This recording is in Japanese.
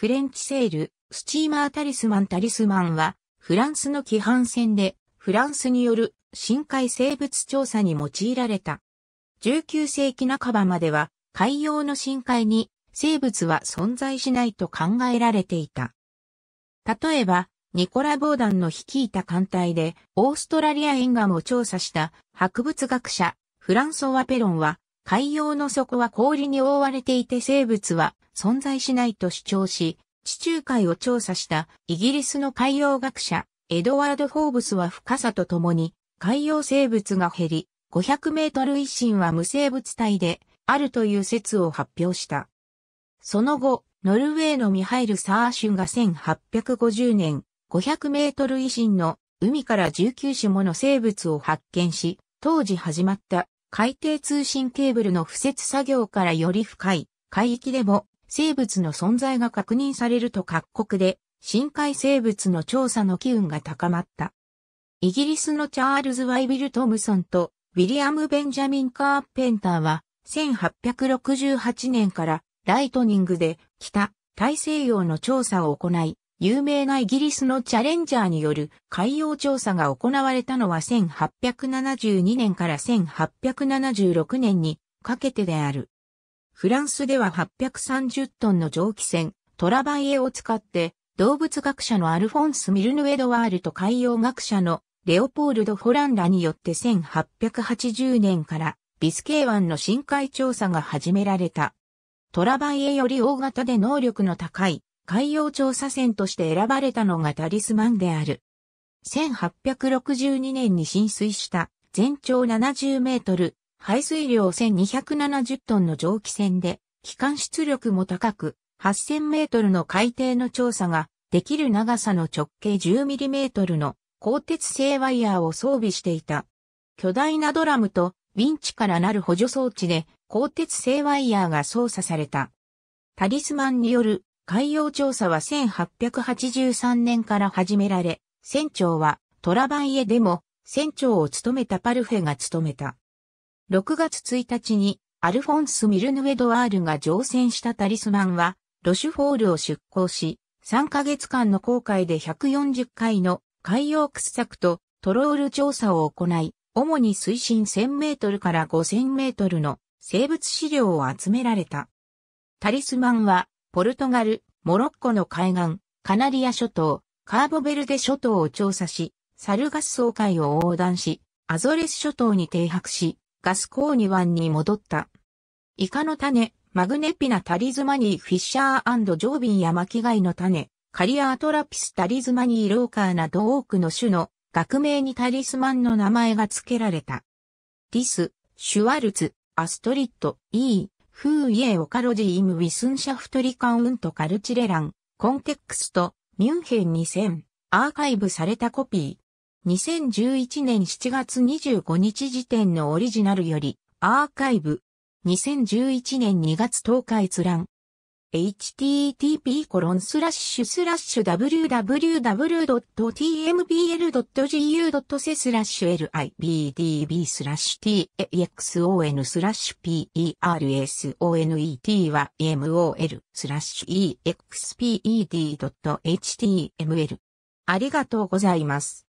フレンチセール、スチーマータリスマンタリスマンは、フランスの規範船で、フランスによる深海生物調査に用いられた。19世紀半ばまでは、海洋の深海に生物は存在しないと考えられていた。例えば、ニコラ・ボーダンの率いた艦隊で、オーストラリア沿岸を調査した博物学者、フランソワ・ペロンは、海洋の底は氷に覆われていて生物は存在しないと主張し、地中海を調査したイギリスの海洋学者、エドワード・フォーブスは深さとともに、海洋生物が減り、500メートル維新は無生物体で、あるという説を発表した。その後、ノルウェーのミハイル・サーシュが1850年、500メートル維新の海から19種もの生物を発見し、当時始まった海底通信ケーブルの付設作業からより深い海域でも生物の存在が確認されると各国で深海生物の調査の機運が高まった。イギリスのチャールズ・ワイビル・トムソンとウィリアム・ベンジャミン・カーペンターは1868年からライトニングで北大西洋の調査を行い、有名なイギリスのチャレンジャーによる海洋調査が行われたのは1872年から1876年にかけてである。フランスでは830トンの蒸気船、トラバイエを使って、動物学者のアルフォンス・ミルヌ・エドワールと海洋学者のレオポールド・ホランらによって1880年からビスケー湾の深海調査が始められた。トラバイエより大型で能力の高い海洋調査船として選ばれたのがタリスマンである。1862年に浸水した全長70メートル、排水量1270トンの蒸気船で、機関出力も高く、8000メートルの海底の調査ができる長さの直径10ミリメートルの鋼鉄製ワイヤーを装備していた。巨大なドラムとウィンチからなる補助装置で鋼鉄製ワイヤーが操作された。タリスマンによる海洋調査は1883年から始められ、船長はトラバンエでも船長を務めたパルフェが務めた。6月1日にアルフォンス・ミルヌエドワールが乗船したタリスマンは、ロシュフォールを出港し、3ヶ月間の航海で140回の海洋掘削とトロール調査を行い、主に水深1000メートルから5000メートルの生物資料を集められた。タリスマンは、ポルトガル、モロッコの海岸、カナリア諸島、カーボベルデ諸島を調査し、サルガス総会を横断し、アゾレス諸島に停泊し、ガスコーニ湾に戻った。イカの種、マグネピナタリズマニーフィッシャージョービンや巻貝の種、カリアートラピスタリズマニーローカーなど多くの種の学名にタリスマンの名前が付けられた。ディス、シュワルツ、アストリット、イー、フーイエオカロジームウィスンシャフトリカウントカルチレラン、コンテックスト、ミュンヘン2000、アーカイブされたコピー。2011年7月25日時点のオリジナルより、アーカイブ。2011年2月10日閲覧。http コロンスラッシュスラッシュ www.tmbl.gu.se スラッシュ libdb スラッシュ texon スラッシュ p e r s o n e t は m o l スラッシュ exped.html ありがとうございます。